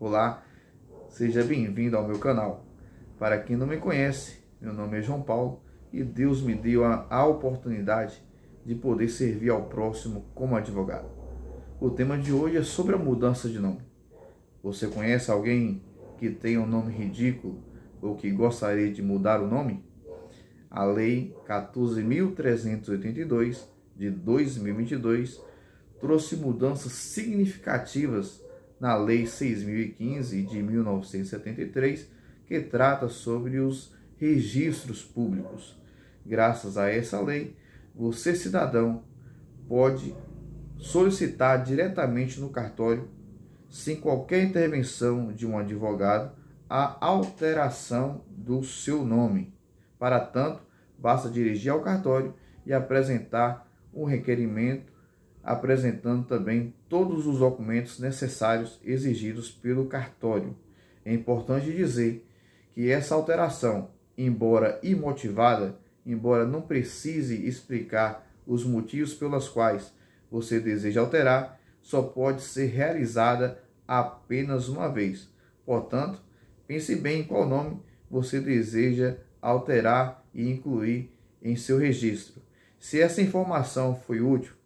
Olá, seja bem-vindo ao meu canal. Para quem não me conhece, meu nome é João Paulo e Deus me deu a, a oportunidade de poder servir ao próximo como advogado. O tema de hoje é sobre a mudança de nome. Você conhece alguém que tem um nome ridículo ou que gostaria de mudar o nome? A Lei 14.382 de 2022 trouxe mudanças significativas na Lei 6015 de 1973, que trata sobre os registros públicos. Graças a essa lei, você, cidadão, pode solicitar diretamente no cartório, sem qualquer intervenção de um advogado, a alteração do seu nome. Para tanto, basta dirigir ao cartório e apresentar um requerimento apresentando também todos os documentos necessários exigidos pelo cartório. É importante dizer que essa alteração, embora imotivada, embora não precise explicar os motivos pelos quais você deseja alterar, só pode ser realizada apenas uma vez. Portanto, pense bem em qual nome você deseja alterar e incluir em seu registro. Se essa informação foi útil,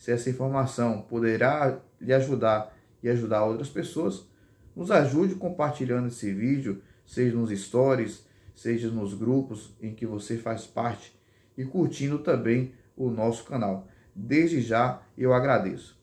se essa informação poderá lhe ajudar e ajudar outras pessoas, nos ajude compartilhando esse vídeo, seja nos stories, seja nos grupos em que você faz parte e curtindo também o nosso canal. Desde já eu agradeço.